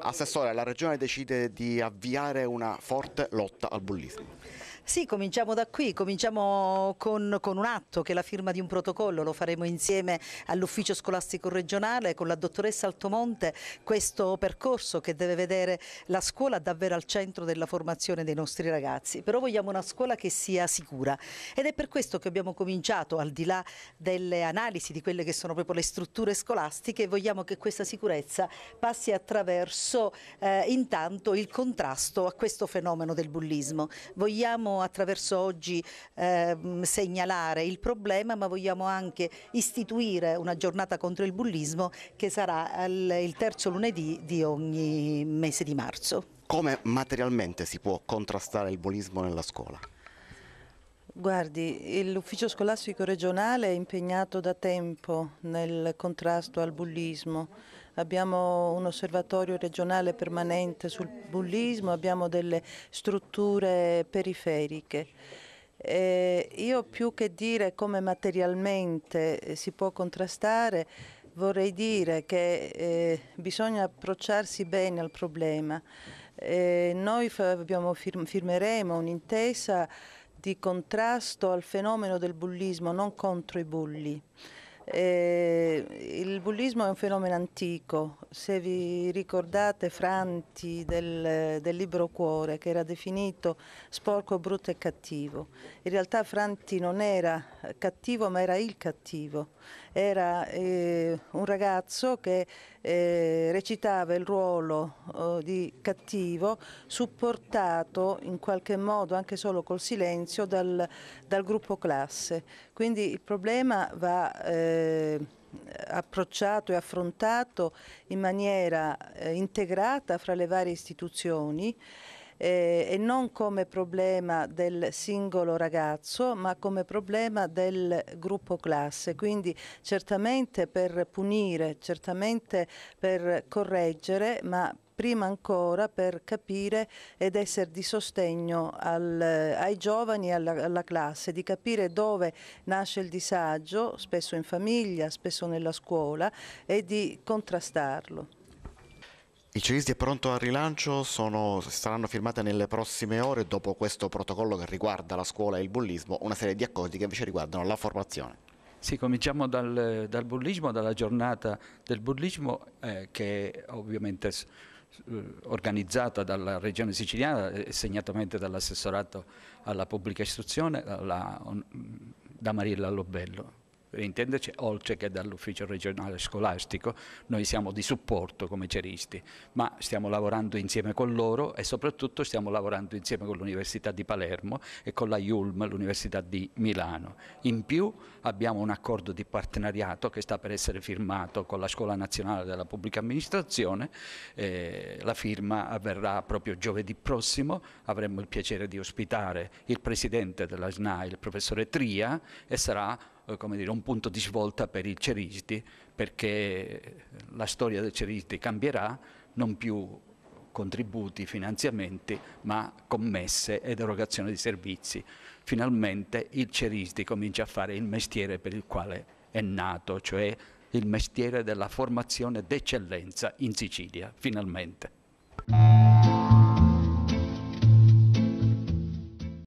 Assessore, la Regione decide di avviare una forte lotta al bullismo. Sì, cominciamo da qui, cominciamo con, con, un atto che è la firma di un protocollo, lo faremo insieme all'ufficio scolastico regionale con la dottoressa Altomonte, questo percorso che deve vedere la scuola davvero al centro della formazione dei nostri ragazzi, però vogliamo una scuola che sia sicura ed è per questo che abbiamo cominciato, al di là delle analisi di quelle che sono proprio le strutture scolastiche, vogliamo che questa sicurezza passi attraverso eh, intanto il contrasto a questo fenomeno del bullismo. Vogliamo attraverso oggi eh, segnalare il problema ma vogliamo anche istituire una giornata contro il bullismo che sarà il terzo lunedì di ogni mese di marzo. Come materialmente si può contrastare il bullismo nella scuola? Guardi, l'ufficio scolastico regionale è impegnato da tempo nel contrasto al bullismo. Abbiamo un osservatorio regionale permanente sul bullismo, abbiamo delle strutture periferiche. E io più che dire come materialmente eh, si può contrastare, vorrei dire che eh, bisogna approcciarsi bene al problema. Eh, noi firm firmeremo un'intesa di contrasto al fenomeno del bullismo, non contro i bulli. Eh, il bullismo è un fenomeno antico, se vi ricordate Franti del, del, libro Cuore che era definito sporco, brutto e cattivo, in realtà Franti non era cattivo ma era il cattivo, era eh, un ragazzo che eh, recitava il ruolo oh, di cattivo supportato in qualche modo anche solo col silenzio dal, dal gruppo classe, quindi il problema va eh, eh, approcciato e affrontato in maniera eh, integrata fra le varie istituzioni eh, e non come problema del singolo ragazzo ma come problema del gruppo classe. Quindi certamente per punire, certamente per correggere ma prima ancora per capire ed essere di sostegno al, ai giovani e alla, alla, classe, di capire dove nasce il disagio, spesso in famiglia, spesso nella scuola, e di contrastarlo. Il I è pronto al rilancio sono, saranno firmate nelle prossime ore, dopo questo protocollo che riguarda la scuola e il bullismo, una serie di accordi che invece riguardano la formazione. Sì, cominciamo dal, dal bullismo, dalla giornata del bullismo eh, che ovviamente eh, organizzata dalla regione siciliana eh, e segnatamente dall'assessorato alla pubblica istruzione, la, da Mariella Lobello per intenderci, oltre che dall'ufficio regionale scolastico, noi siamo di supporto come ceristi, ma stiamo lavorando insieme con loro e soprattutto stiamo lavorando insieme con l'Università di Palermo e con la IULM, l'Università di Milano. In più abbiamo un accordo di partenariato che sta per essere firmato con la Scuola Nazionale della Pubblica Amministrazione, eh, la firma avverrà proprio giovedì prossimo, avremo il piacere di ospitare il presidente della SNAI, il professore Tria, e sarà eh, dire, un punto di svolta per il Ceristi perché la storia del Ceristi cambierà, non più contributi, finanziamenti, ma commesse ed erogazione di servizi. Finalmente il Ceristi comincia a fare il mestiere per il quale è nato, cioè il mestiere della formazione d'eccellenza in Sicilia, finalmente.